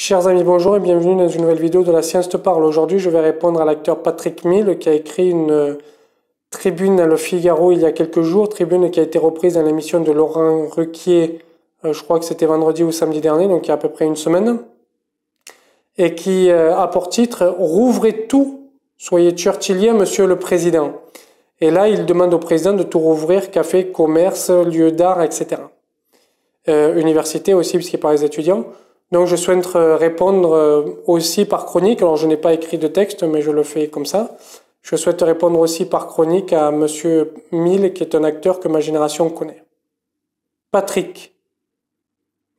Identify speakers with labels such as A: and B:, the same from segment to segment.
A: Chers amis, bonjour et bienvenue dans une nouvelle vidéo de La Science te parle. Aujourd'hui, je vais répondre à l'acteur Patrick Mill qui a écrit une euh, tribune à Le Figaro il y a quelques jours, tribune qui a été reprise dans l'émission de Laurent Ruquier, euh, je crois que c'était vendredi ou samedi dernier, donc il y a à peu près une semaine, et qui euh, a pour titre « Rouvrez tout, soyez churchillien, monsieur le président ». Et là, il demande au président de tout rouvrir, café, commerce, lieux d'art, etc. université aussi, puisqu'il parle des étudiants. Donc je souhaite répondre euh, aussi par chronique. Alors je n'ai pas écrit de texte, mais je le fais comme ça. Je souhaite répondre aussi par chronique à Monsieur Mill, qui est un acteur que ma génération connaît. Patrick.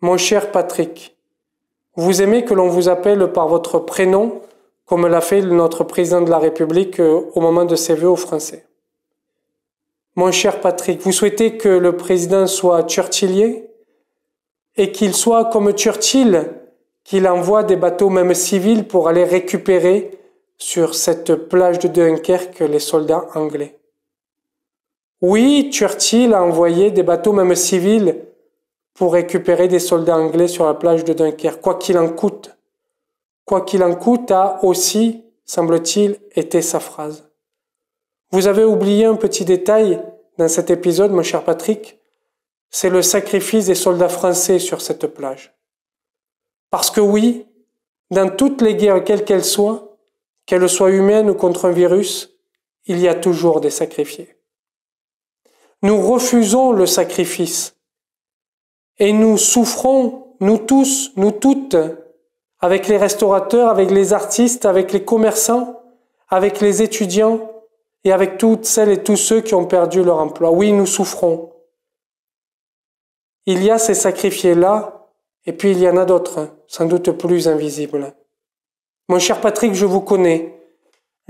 A: Mon cher Patrick, vous aimez que l'on vous appelle par votre prénom, comme l'a fait notre président de la République euh, au moment de ses vœux aux Français. Mon cher Patrick, vous souhaitez que le président soit Churchillier et qu'il soit comme Churchill, qu'il envoie des bateaux même civils pour aller récupérer sur cette plage de Dunkerque les soldats anglais. Oui, Churchill a envoyé des bateaux même civils pour récupérer des soldats anglais sur la plage de Dunkerque, quoi qu'il en coûte. Quoi qu'il en coûte a aussi, semble-t-il, été sa phrase. Vous avez oublié un petit détail dans cet épisode, mon cher Patrick c'est le sacrifice des soldats français sur cette plage. Parce que oui, dans toutes les guerres, quelles qu'elles soient, qu'elles soient humaines ou contre un virus, il y a toujours des sacrifiés. Nous refusons le sacrifice et nous souffrons, nous tous, nous toutes, avec les restaurateurs, avec les artistes, avec les commerçants, avec les étudiants et avec toutes celles et tous ceux qui ont perdu leur emploi. Oui, nous souffrons il y a ces sacrifiés-là, et puis il y en a d'autres, sans doute plus invisibles. Mon cher Patrick, je vous connais.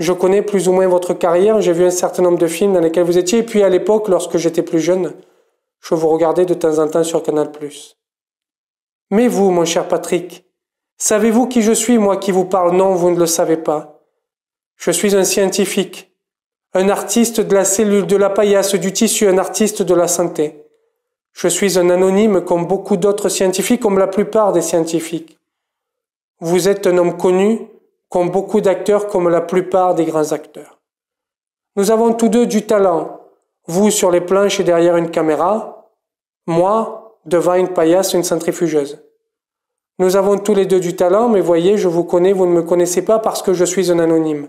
A: Je connais plus ou moins votre carrière, j'ai vu un certain nombre de films dans lesquels vous étiez, et puis à l'époque, lorsque j'étais plus jeune, je vous regardais de temps en temps sur Canal+. Mais vous, mon cher Patrick, savez-vous qui je suis, moi qui vous parle Non, vous ne le savez pas. Je suis un scientifique, un artiste de la cellule, de la paillasse, du tissu, un artiste de la santé. Je suis un anonyme comme beaucoup d'autres scientifiques, comme la plupart des scientifiques. Vous êtes un homme connu, comme beaucoup d'acteurs, comme la plupart des grands acteurs. Nous avons tous deux du talent. Vous sur les planches et derrière une caméra, moi devant une paillasse, une centrifugeuse. Nous avons tous les deux du talent, mais voyez, je vous connais, vous ne me connaissez pas parce que je suis un anonyme.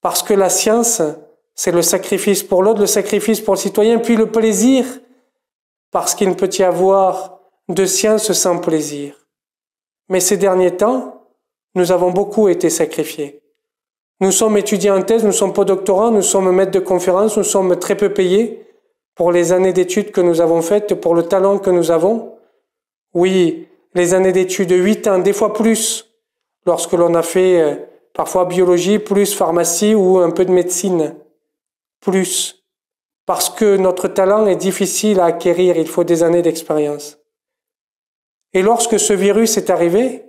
A: Parce que la science, c'est le sacrifice pour l'autre, le sacrifice pour le citoyen, puis le plaisir parce qu'il ne peut y avoir de science sans plaisir. Mais ces derniers temps, nous avons beaucoup été sacrifiés. Nous sommes étudiants en thèse, nous sommes doctorants, nous sommes maîtres de conférences, nous sommes très peu payés pour les années d'études que nous avons faites, pour le talent que nous avons. Oui, les années d'études, huit ans, des fois plus, lorsque l'on a fait euh, parfois biologie, plus pharmacie ou un peu de médecine. Plus parce que notre talent est difficile à acquérir, il faut des années d'expérience. Et lorsque ce virus est arrivé,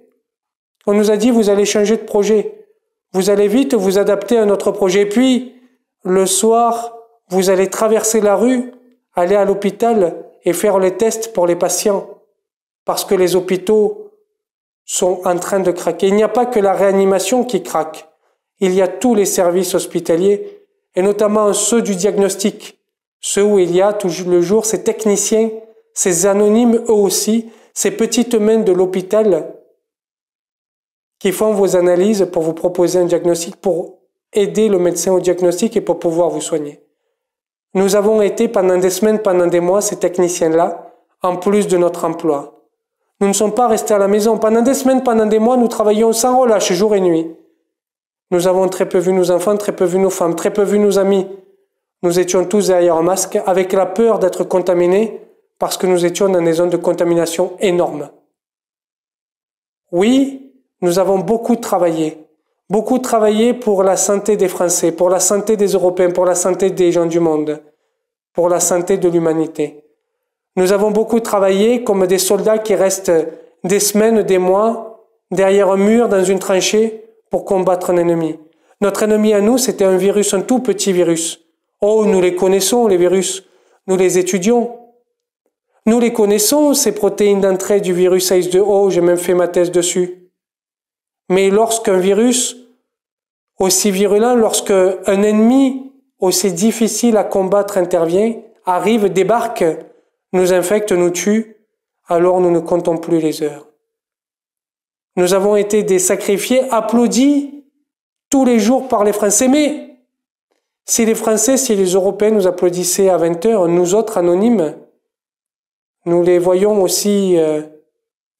A: on nous a dit vous allez changer de projet, vous allez vite vous adapter à notre projet. Puis, le soir, vous allez traverser la rue, aller à l'hôpital et faire les tests pour les patients, parce que les hôpitaux sont en train de craquer. Il n'y a pas que la réanimation qui craque, il y a tous les services hospitaliers, et notamment ceux du diagnostic. Ceux où il y a toujours le jour ces techniciens, ces anonymes eux aussi, ces petites mains de l'hôpital qui font vos analyses pour vous proposer un diagnostic, pour aider le médecin au diagnostic et pour pouvoir vous soigner. Nous avons été pendant des semaines, pendant des mois, ces techniciens-là, en plus de notre emploi. Nous ne sommes pas restés à la maison. Pendant des semaines, pendant des mois, nous travaillions sans relâche, jour et nuit. Nous avons très peu vu nos enfants, très peu vu nos femmes, très peu vu nos amis, nous étions tous derrière un masque avec la peur d'être contaminés parce que nous étions dans des zones de contamination énormes. Oui, nous avons beaucoup travaillé. Beaucoup travaillé pour la santé des Français, pour la santé des Européens, pour la santé des gens du monde, pour la santé de l'humanité. Nous avons beaucoup travaillé comme des soldats qui restent des semaines, des mois, derrière un mur, dans une tranchée, pour combattre un ennemi. Notre ennemi à nous, c'était un virus, un tout petit virus. Oh, nous les connaissons, les virus. Nous les étudions. Nous les connaissons, ces protéines d'entrée du virus AIS2O, j'ai même fait ma thèse dessus. Mais lorsqu'un virus aussi virulent, lorsqu'un ennemi aussi difficile à combattre intervient, arrive, débarque, nous infecte, nous tue, alors nous ne comptons plus les heures. Nous avons été des sacrifiés, applaudis tous les jours par les Français, mais si les Français, si les Européens nous applaudissaient à 20h, nous autres anonymes, nous les voyons aussi euh,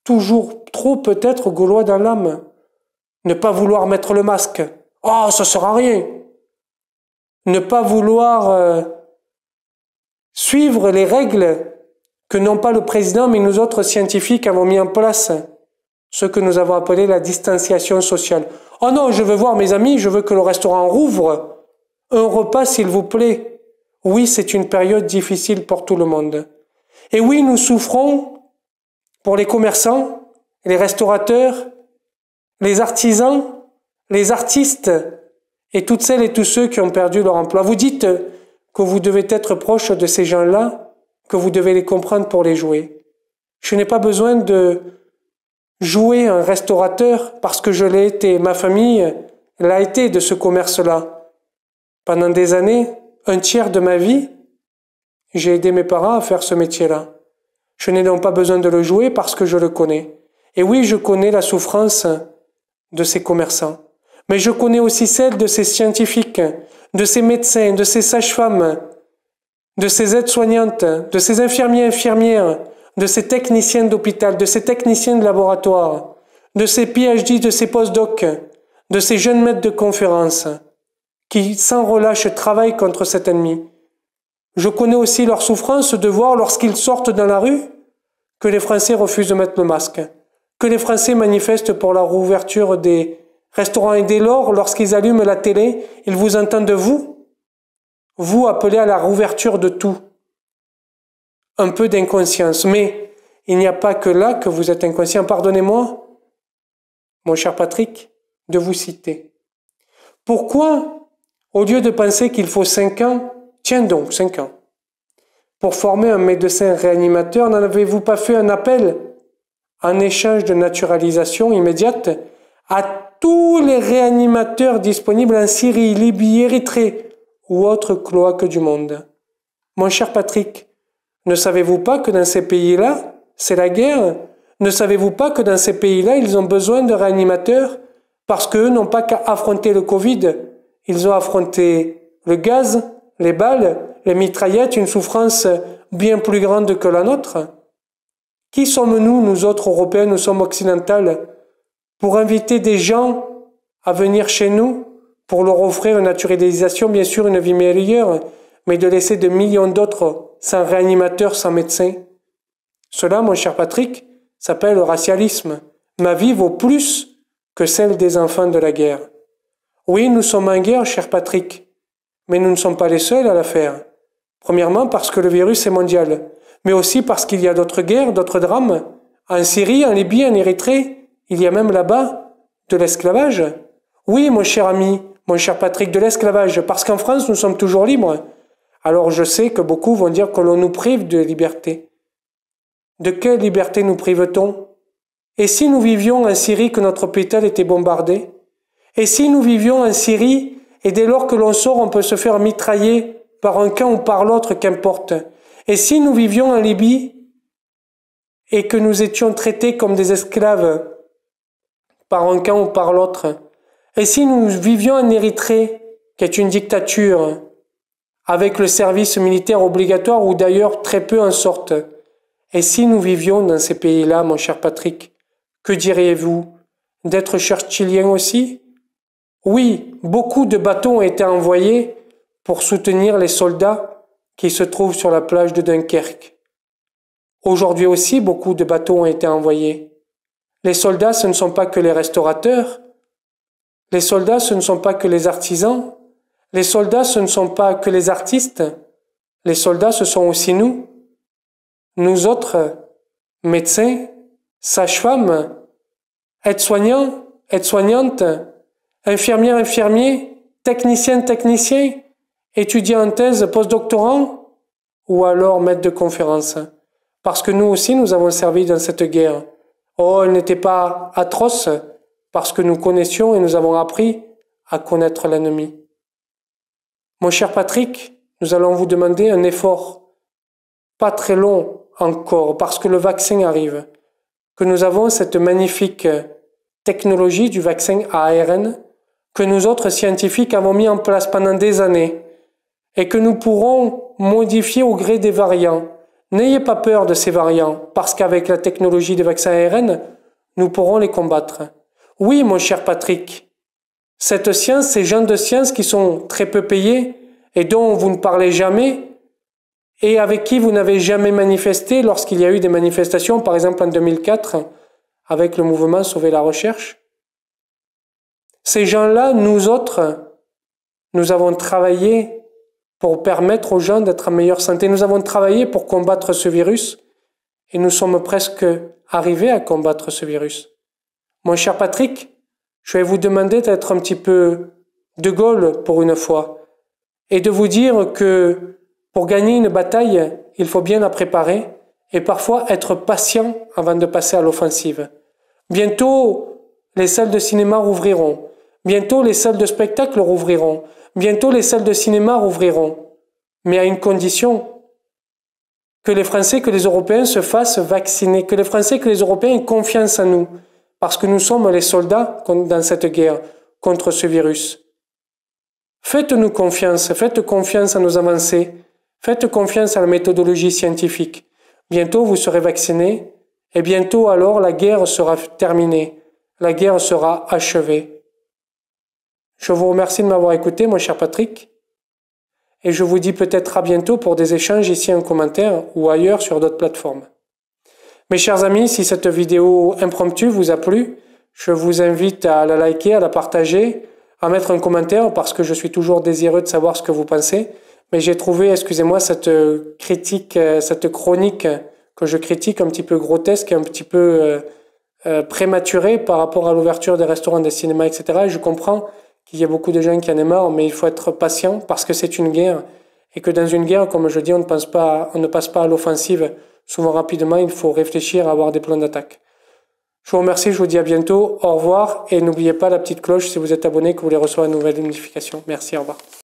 A: toujours trop peut-être gaulois dans l'âme. Ne pas vouloir mettre le masque. Oh, ça sert à rien. Ne pas vouloir euh, suivre les règles que non pas le président, mais nous autres scientifiques avons mis en place. Ce que nous avons appelé la distanciation sociale. Oh non, je veux voir mes amis, je veux que le restaurant rouvre. Un repas, s'il vous plaît. Oui, c'est une période difficile pour tout le monde. Et oui, nous souffrons pour les commerçants, les restaurateurs, les artisans, les artistes et toutes celles et tous ceux qui ont perdu leur emploi. Vous dites que vous devez être proche de ces gens-là, que vous devez les comprendre pour les jouer. Je n'ai pas besoin de jouer un restaurateur parce que je l'ai été. Ma famille l'a été de ce commerce-là. Pendant des années, un tiers de ma vie, j'ai aidé mes parents à faire ce métier-là. Je n'ai donc pas besoin de le jouer parce que je le connais. Et oui, je connais la souffrance de ces commerçants. Mais je connais aussi celle de ces scientifiques, de ces médecins, de ces sages-femmes, de ces aides-soignantes, de ces infirmiers infirmières, de ces techniciens d'hôpital, de ces techniciens de laboratoire, de ces PhD, de ces post-docs, de ces jeunes maîtres de conférences qui sans relâche travaillent contre cet ennemi. Je connais aussi leur souffrance de voir lorsqu'ils sortent dans la rue que les Français refusent de mettre le masque, que les Français manifestent pour la rouverture des restaurants et dès lors, lorsqu'ils allument la télé, ils vous entendent vous, vous appeler à la rouverture de tout. Un peu d'inconscience, mais il n'y a pas que là que vous êtes inconscient. Pardonnez-moi, mon cher Patrick, de vous citer. Pourquoi au lieu de penser qu'il faut 5 ans, tiens donc 5 ans. Pour former un médecin réanimateur, navez vous pas fait un appel en échange de naturalisation immédiate à tous les réanimateurs disponibles en Syrie, Libye, Érythrée ou autres cloaques du monde Mon cher Patrick, ne savez-vous pas que dans ces pays-là, c'est la guerre Ne savez-vous pas que dans ces pays-là, ils ont besoin de réanimateurs parce qu'eux n'ont pas qu'à affronter le Covid ils ont affronté le gaz, les balles, les mitraillettes, une souffrance bien plus grande que la nôtre. Qui sommes-nous, nous autres Européens, nous sommes occidentales, pour inviter des gens à venir chez nous pour leur offrir une naturalisation, bien sûr, une vie meilleure, mais de laisser des millions d'autres sans réanimateur, sans médecin Cela, mon cher Patrick, s'appelle le racialisme. Ma vie vaut plus que celle des enfants de la guerre. Oui, nous sommes en guerre, cher Patrick, mais nous ne sommes pas les seuls à la faire. Premièrement parce que le virus est mondial, mais aussi parce qu'il y a d'autres guerres, d'autres drames. En Syrie, en Libye, en Érythrée, il y a même là-bas de l'esclavage. Oui, mon cher ami, mon cher Patrick, de l'esclavage, parce qu'en France, nous sommes toujours libres. Alors je sais que beaucoup vont dire que l'on nous prive de liberté. De quelle liberté nous prive-t-on Et si nous vivions en Syrie que notre hôpital était bombardé et si nous vivions en Syrie, et dès lors que l'on sort, on peut se faire mitrailler par un camp ou par l'autre, qu'importe. Et si nous vivions en Libye, et que nous étions traités comme des esclaves par un camp ou par l'autre, et si nous vivions en Érythrée, qui est une dictature, avec le service militaire obligatoire ou d'ailleurs très peu en sorte. et si nous vivions dans ces pays-là, mon cher Patrick, que diriez-vous D'être churchillien aussi oui, beaucoup de bateaux ont été envoyés pour soutenir les soldats qui se trouvent sur la plage de Dunkerque. Aujourd'hui aussi, beaucoup de bateaux ont été envoyés. Les soldats, ce ne sont pas que les restaurateurs. Les soldats, ce ne sont pas que les artisans. Les soldats, ce ne sont pas que les artistes. Les soldats, ce sont aussi nous. Nous autres, médecins, sages-femmes, aides-soignants, aides-soignantes, infirmière, infirmier, technicien, technicien, étudiant en thèse, postdoctorant, ou alors maître de conférence. Parce que nous aussi, nous avons servi dans cette guerre. Oh, elle n'était pas atroce, parce que nous connaissions et nous avons appris à connaître l'ennemi. Mon cher Patrick, nous allons vous demander un effort, pas très long encore, parce que le vaccin arrive, que nous avons cette magnifique technologie du vaccin ARN que nous autres scientifiques avons mis en place pendant des années et que nous pourrons modifier au gré des variants. N'ayez pas peur de ces variants, parce qu'avec la technologie des vaccins ARN, nous pourrons les combattre. Oui, mon cher Patrick, cette science, ces gens de science qui sont très peu payés et dont vous ne parlez jamais, et avec qui vous n'avez jamais manifesté lorsqu'il y a eu des manifestations, par exemple en 2004, avec le mouvement Sauver la recherche, ces gens-là, nous autres, nous avons travaillé pour permettre aux gens d'être en meilleure santé. Nous avons travaillé pour combattre ce virus et nous sommes presque arrivés à combattre ce virus. Mon cher Patrick, je vais vous demander d'être un petit peu de Gaulle pour une fois et de vous dire que pour gagner une bataille, il faut bien la préparer et parfois être patient avant de passer à l'offensive. Bientôt, les salles de cinéma rouvriront. Bientôt les salles de spectacle rouvriront. Bientôt les salles de cinéma rouvriront. Mais à une condition. Que les Français, que les Européens se fassent vacciner. Que les Français, que les Européens aient confiance en nous. Parce que nous sommes les soldats dans cette guerre contre ce virus. Faites-nous confiance, faites confiance à nos avancées, faites confiance à la méthodologie scientifique. Bientôt vous serez vaccinés et bientôt alors la guerre sera terminée, la guerre sera achevée. Je vous remercie de m'avoir écouté, mon cher Patrick, et je vous dis peut-être à bientôt pour des échanges ici en commentaire ou ailleurs sur d'autres plateformes. Mes chers amis, si cette vidéo impromptue vous a plu, je vous invite à la liker, à la partager, à mettre un commentaire parce que je suis toujours désireux de savoir ce que vous pensez. Mais j'ai trouvé, excusez-moi, cette critique, cette chronique que je critique un petit peu grotesque, un petit peu euh, euh, prématurée par rapport à l'ouverture des restaurants, des cinémas, etc. je comprends qu'il y a beaucoup de gens qui en aient mort mais il faut être patient parce que c'est une guerre. Et que dans une guerre, comme je dis, on ne, pense pas, on ne passe pas à l'offensive. Souvent rapidement, il faut réfléchir à avoir des plans d'attaque. Je vous remercie, je vous dis à bientôt, au revoir, et n'oubliez pas la petite cloche si vous êtes abonné que vous voulez recevoir une nouvelle notification. Merci, au revoir.